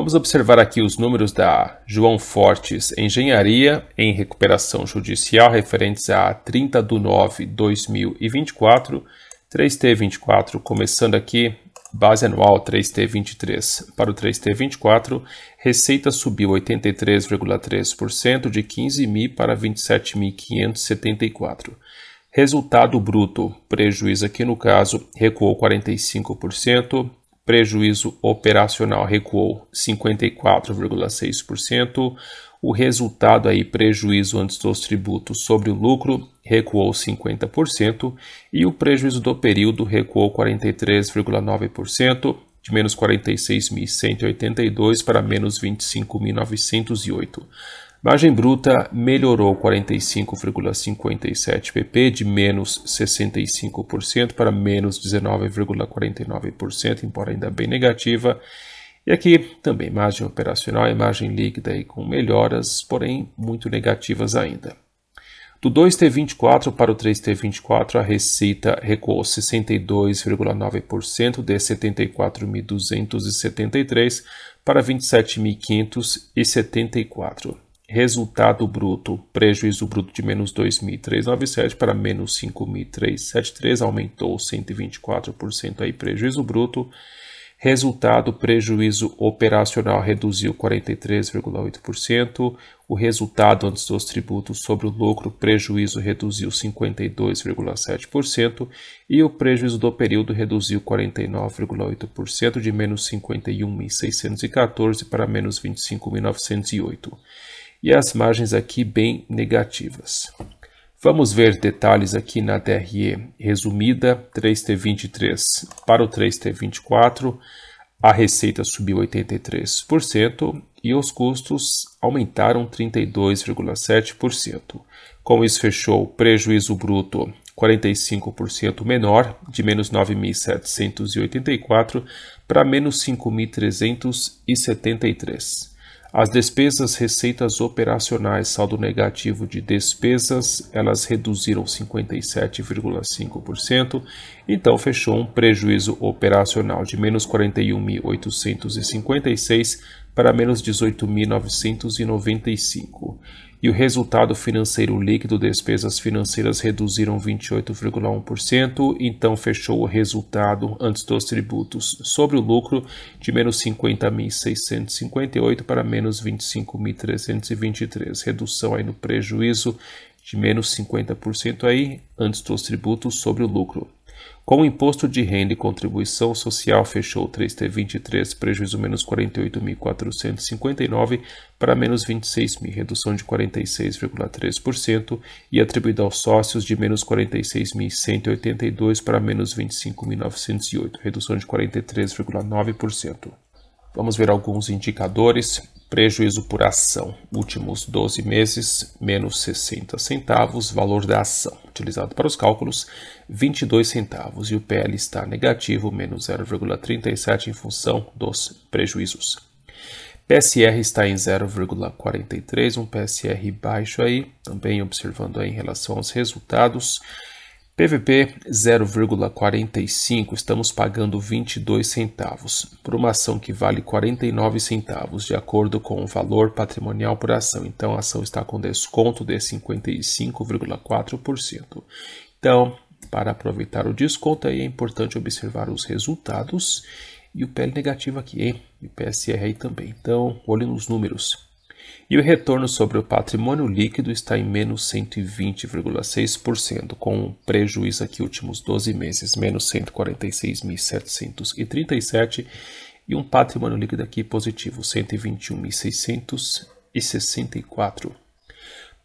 Vamos observar aqui os números da João Fortes Engenharia em Recuperação Judicial referentes a 30 de 9 de 2024, 3T24, começando aqui base anual 3T23 para o 3T24, receita subiu 83,3% de 15.000 para 27.574. Resultado bruto, prejuízo aqui no caso, recuou 45%, prejuízo operacional recuou 54,6%. O resultado aí, prejuízo antes dos tributos sobre o lucro, recuou 50% e o prejuízo do período recuou 43,9%, de menos 46.182 para menos 25.908. Margem bruta melhorou 45,57 pp de menos 65% para menos 19,49%, embora ainda bem negativa. E aqui também margem operacional e margem líquida com melhoras, porém muito negativas ainda. Do 2T24 para o 3T24, a receita recuou 62,9% de 74.273 para 27.574. Resultado bruto, prejuízo bruto de menos 2.397 para menos 5.373, aumentou 124% aí prejuízo bruto. Resultado, prejuízo operacional reduziu 43,8%. O resultado antes dos tributos sobre o lucro, prejuízo reduziu 52,7%. E o prejuízo do período reduziu 49,8%, de menos 51.614 para menos 25.908 e as margens aqui bem negativas. Vamos ver detalhes aqui na DRE resumida, 3T23 para o 3T24, a receita subiu 83% e os custos aumentaram 32,7%. Com isso, fechou o prejuízo bruto 45% menor, de menos 9.784 para menos 5.373. As despesas receitas operacionais, saldo negativo de despesas, elas reduziram 57,5%, então fechou um prejuízo operacional de menos 41.856 para menos 18.995, e o resultado financeiro líquido, despesas financeiras reduziram 28,1%, então fechou o resultado antes dos tributos sobre o lucro de menos 50.658 para menos 25.323, redução aí no prejuízo de menos 50% aí antes dos tributos sobre o lucro. Com o imposto de renda e contribuição social, fechou 3T23, prejuízo menos 48.459 para menos 26 mil, redução de 46,3%, e atribuído aos sócios de menos 46.182 para menos 25.908, redução de 43,9%. Vamos ver alguns indicadores. Prejuízo por ação. Últimos 12 meses, menos 60 centavos. Valor da ação, utilizado para os cálculos, 22 centavos. E o PL está negativo, menos 0,37 em função dos prejuízos. PSR está em 0,43, um PSR baixo aí, também observando aí em relação aos resultados. PVP 0,45, estamos pagando 22 centavos por uma ação que vale 49 centavos, de acordo com o valor patrimonial por ação. Então a ação está com desconto de 55,4%. Então, para aproveitar o desconto aí é importante observar os resultados e o PL negativo aqui, hein? E o PSR aí também. Então, olhe nos números. E o retorno sobre o patrimônio líquido está em menos 120,6%, com um prejuízo aqui últimos 12 meses, menos 146.737, e um patrimônio líquido aqui positivo, 121.664.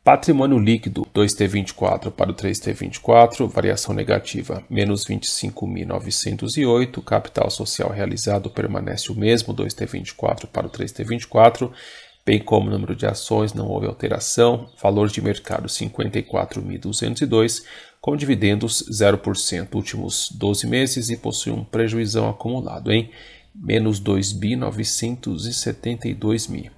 Patrimônio líquido 2T24 para o 3T24, variação negativa, menos 25.908. Capital social realizado permanece o mesmo, 2T24 para o 3T24, bem como número de ações, não houve alteração, valor de mercado 54.202, com dividendos 0% últimos 12 meses e possui um prejuízo acumulado em menos 2.972.000. mil.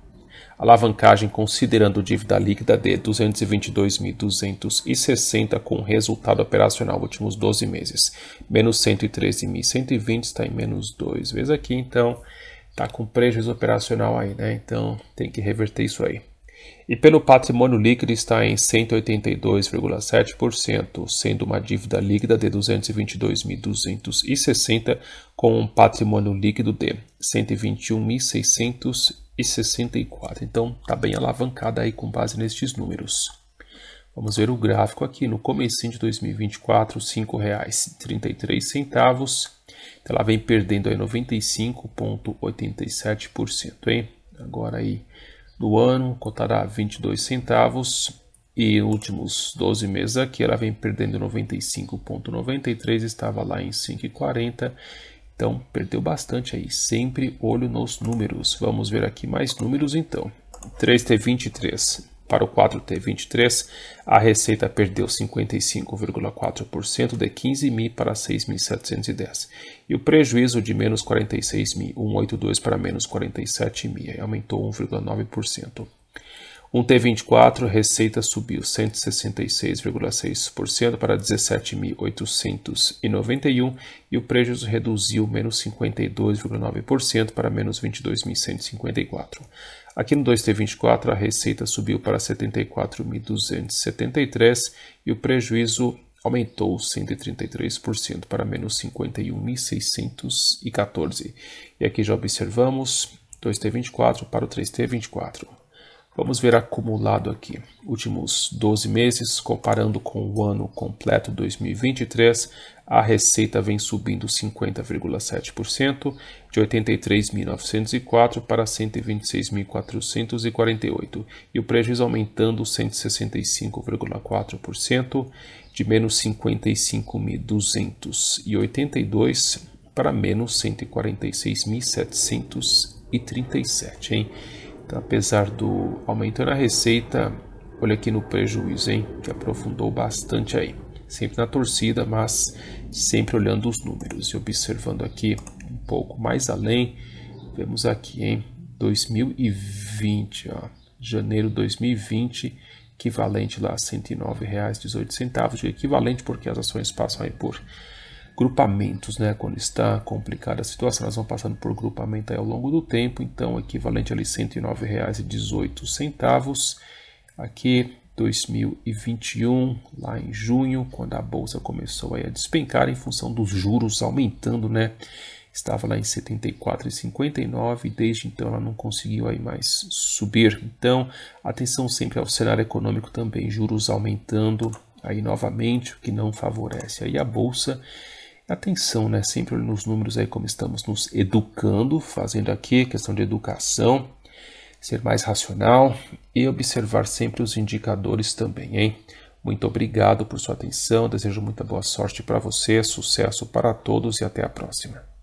Alavancagem considerando dívida líquida de 222.260 com resultado operacional últimos 12 meses, menos 113.120 está em menos 2 vezes aqui, então tá com prejuízo operacional aí, né? Então tem que reverter isso aí. E pelo patrimônio líquido está em 182,7%, sendo uma dívida líquida de 222.260 com um patrimônio líquido de 121.664. Então tá bem alavancada aí com base nestes números. Vamos ver o gráfico aqui no começo de 2024, R$ 5,33 então ela vem perdendo 95,87%, hein? Agora aí do ano, cotará 22 centavos e nos últimos 12 meses aqui ela vem perdendo 95,93, estava lá em 5,40. Então perdeu bastante aí, sempre olho nos números. Vamos ver aqui mais números então. 3T23. Para o 4 T23, a receita perdeu 55,4% de 15.000 para 6.710 e o prejuízo de menos 46.182 para menos mil aumentou 1,9%. Um T24, receita subiu 166,6% para 17.891 e o prejuízo reduziu menos 52,9% para menos 22.154. Aqui no 2T24, a receita subiu para 74.273 e o prejuízo aumentou 133% para menos 51.614. E aqui já observamos 2T24 para o 3T24. Vamos ver acumulado aqui. Últimos 12 meses, comparando com o ano completo 2023, a receita vem subindo 50,7%, de 83.904 para 126.448, e o prejuízo aumentando 165,4%, de menos 55.282 para menos 146.737, hein? Então, apesar do aumento na receita, olha aqui no prejuízo, hein? Que aprofundou bastante aí. Sempre na torcida, mas sempre olhando os números e observando aqui um pouco mais além. Vemos aqui, em 2020, ó. Janeiro 2020, equivalente lá a R$ 109,18, equivalente porque as ações passam aí por grupamentos, né? Quando está complicada a situação, elas vão passando por grupamento ao longo do tempo, então equivalente ali R$ 109,18. Aqui 2021, lá em junho, quando a bolsa começou a despencar em função dos juros aumentando, né? Estava lá em 74,59 e desde então ela não conseguiu aí mais subir. Então, atenção sempre ao cenário econômico também, juros aumentando aí novamente, o que não favorece aí a bolsa atenção, né? Sempre nos números aí como estamos nos educando, fazendo aqui questão de educação, ser mais racional e observar sempre os indicadores também, hein? Muito obrigado por sua atenção, desejo muita boa sorte para você, sucesso para todos e até a próxima.